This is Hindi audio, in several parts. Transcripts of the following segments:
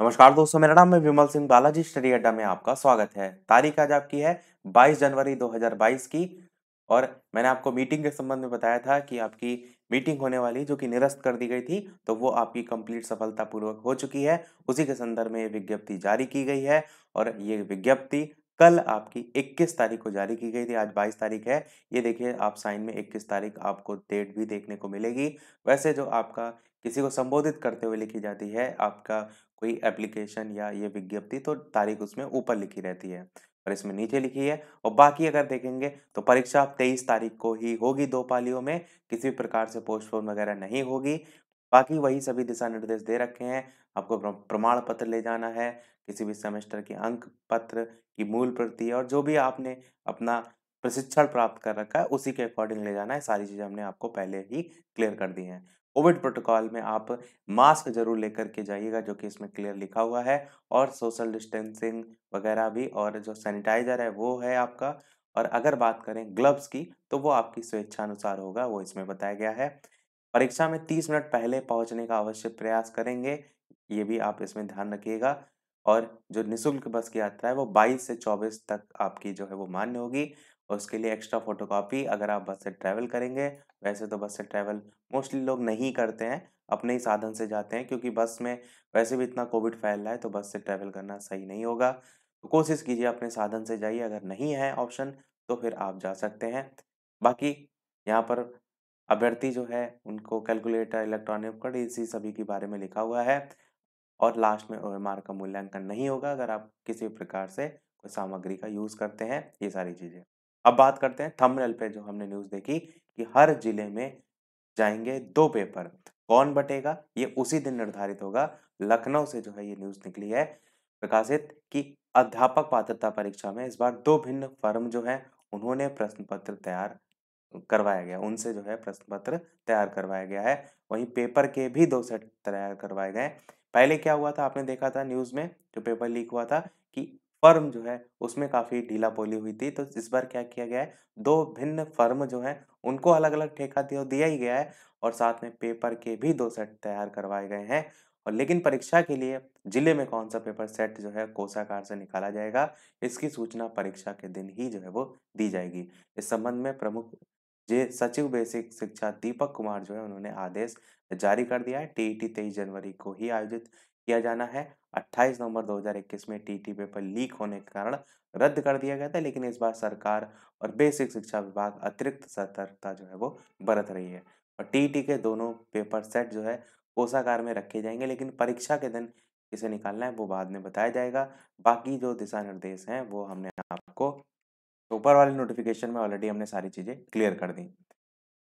नमस्कार दोस्तों मेरा नाम है विमल सिंह बालाजी स्टडी अड्डा में आपका स्वागत है तारीख आज आपकी है 22 जनवरी 2022 की और मैंने आपको मीटिंग के संबंध में बताया था कि आपकी मीटिंग होने वाली जो कि निरस्त कर दी गई थी तो वो आपकी कंप्लीट सफलतापूर्वक हो चुकी है उसी के संदर्भ में ये विज्ञप्ति जारी की गई है और ये विज्ञप्ति कल आपकी 21 तारीख को जारी की गई थी आज 22 तारीख है ये देखिए आप साइन में 21 तारीख आपको डेट भी देखने को मिलेगी वैसे जो आपका किसी को संबोधित करते हुए लिखी जाती है आपका कोई एप्लीकेशन या ये विज्ञप्ति तो तारीख उसमें ऊपर लिखी रहती है और इसमें नीचे लिखी है और बाकी अगर देखेंगे तो परीक्षा तेईस तारीख को ही होगी दो पालियों में किसी भी प्रकार से पोस्टपोन वगैरह नहीं होगी बाकी वही सभी दिशा निर्देश दे रखे हैं आपको प्रमाण पत्र ले जाना है किसी भी सेमेस्टर के अंक पत्र की मूल प्रति और जो भी आपने अपना प्रशिक्षण प्राप्त कर रखा है उसी के अकॉर्डिंग ले जाना है सारी चीज़ें हमने आपको पहले ही क्लियर कर दी हैं कोविड प्रोटोकॉल में आप मास्क जरूर लेकर के जाइएगा जो कि इसमें क्लियर लिखा हुआ है और सोशल डिस्टेंसिंग वगैरह भी और जो सैनिटाइजर है वो है आपका और अगर बात करें ग्लव्स की तो वो आपकी स्वेच्छानुसार होगा वो इसमें बताया गया है परीक्षा में तीस मिनट पहले पहुंचने का अवश्य प्रयास करेंगे ये भी आप इसमें ध्यान रखिएगा और जो निःशुल्क बस की यात्रा है वो 22 से 24 तक आपकी जो है वो मान्य होगी और उसके लिए एक्स्ट्रा फोटोकॉपी अगर आप बस से ट्रैवल करेंगे वैसे तो बस से ट्रैवल मोस्टली लोग नहीं करते हैं अपने ही साधन से जाते हैं क्योंकि बस में वैसे भी इतना कोविड फैल रहा है तो बस से ट्रैवल करना सही नहीं होगा तो कोशिश कीजिए अपने साधन से जाइए अगर नहीं है ऑप्शन तो फिर आप जा सकते हैं बाकी यहाँ पर अभ्यर्थी जो है उनको कैलकुलेटर इलेक्ट्रॉनिक उपकरण इसी सभी के बारे में लिखा हुआ है और लास्ट में ओ का मूल्यांकन नहीं होगा अगर आप किसी प्रकार से कोई सामग्री का यूज़ करते हैं ये सारी चीज़ें अब बात करते हैं थंबनेल पे जो हमने न्यूज़ देखी कि हर जिले में जाएंगे दो पेपर कौन बटेगा ये उसी दिन निर्धारित होगा लखनऊ से जो है ये न्यूज़ निकली है प्रकाशित कि अध्यापक पात्रता परीक्षा में इस बार दो भिन्न फर्म जो है उन्होंने प्रश्न पत्र तैयार करवाया गया उनसे जो है प्रश्न पत्र तैयार करवाया गया है वहीं पेपर के भी दो सेट तैयार करवाए गए पहले क्या हुआ था आपने देखा था न्यूज़ में जो पेपर लीक हुआ था कि फर्म जो है उसमें काफ़ी ढीला पोली हुई थी तो इस बार क्या किया गया है दो भिन्न फर्म जो है उनको अलग अलग ठेका दिया ही गया है और साथ में पेपर के भी दो सेट तैयार करवाए गए हैं और लेकिन परीक्षा के लिए जिले में कौन सा पेपर सेट जो है कोषाकार से निकाला जाएगा इसकी सूचना परीक्षा के दिन ही जो है वो दी जाएगी इस संबंध में प्रमुख जे सचिव बेसिक शिक्षा दीपक कुमार जो है उन्होंने आदेश जारी कर दिया है टीईटी 23 जनवरी को ही आयोजित किया जाना है 28 नवंबर 2021 में टीईटी पेपर लीक होने के कारण रद्द कर दिया गया था लेकिन इस बार सरकार और बेसिक शिक्षा विभाग अतिरिक्त सतर्कता जो है वो बरत रही है और टीईटी के दोनों पेपर सेट जो है कोषागार में रखे जाएंगे लेकिन परीक्षा के दिन किसे निकालना है वो बाद में बताया जाएगा बाकी जो दिशा निर्देश हैं वो हमने आपको ऊपर वाले नोटिफिकेशन में ऑलरेडी हमने सारी चीज़ें क्लियर कर दी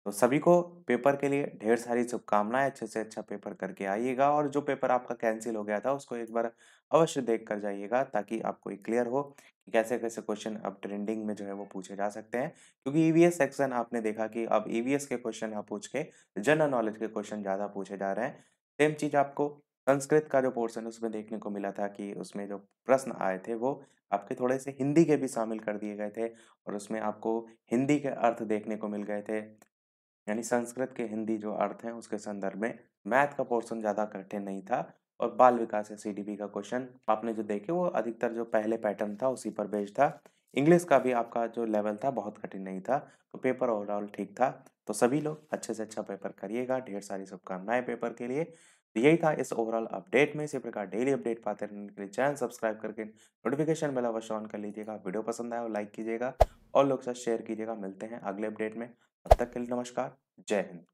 तो सभी को पेपर के लिए ढेर सारी शुभकामनाएं अच्छे से अच्छा पेपर करके आइएगा और जो पेपर आपका कैंसिल हो गया था उसको एक बार अवश्य देख कर जाइएगा ताकि आपको ये क्लियर हो कि कैसे कैसे क्वेश्चन अब ट्रेंडिंग में जो है वो पूछे जा सकते हैं क्योंकि ईवीएस e सेक्शन आपने देखा कि अब ईवीएस e के क्वेश्चन आप पूछ के जनरल नॉलेज के क्वेश्चन ज़्यादा पूछे जा रहे हैं सेम चीज़ आपको संस्कृत का जो पोर्सन उसमें देखने को मिला था कि उसमें जो प्रश्न आए थे वो आपके थोड़े से हिंदी के भी शामिल कर दिए गए थे और उसमें आपको हिंदी के अर्थ देखने को मिल गए थे यानी संस्कृत के हिंदी जो अर्थ हैं उसके संदर्भ में मैथ का पोर्सन ज़्यादा कठिन नहीं था और बाल विकास या सी का क्वेश्चन आपने जो देखे वो अधिकतर जो पहले पैटर्न था उसी पर बेस्ड था इंग्लिश का भी आपका जो लेवल था बहुत कठिन नहीं था तो पेपर ओवरऑल ठीक था तो सभी लोग अच्छे से अच्छा पेपर करिएगा ढेर सारी शुभकामनाएं पेपर के लिए तो यही था इस ओवरऑल अपडेट में इसी प्रकार डेली अपडेट पाते रहने के लिए चैनल सब्सक्राइब करके नोटिफिकेशन बेल अवश्य ऑन कर लीजिएगा वीडियो पसंद आया हो लाइक कीजिएगा और लोग साथ शेयर कीजिएगा मिलते हैं अगले अपडेट में तब तक के लिए नमस्कार जय हिंद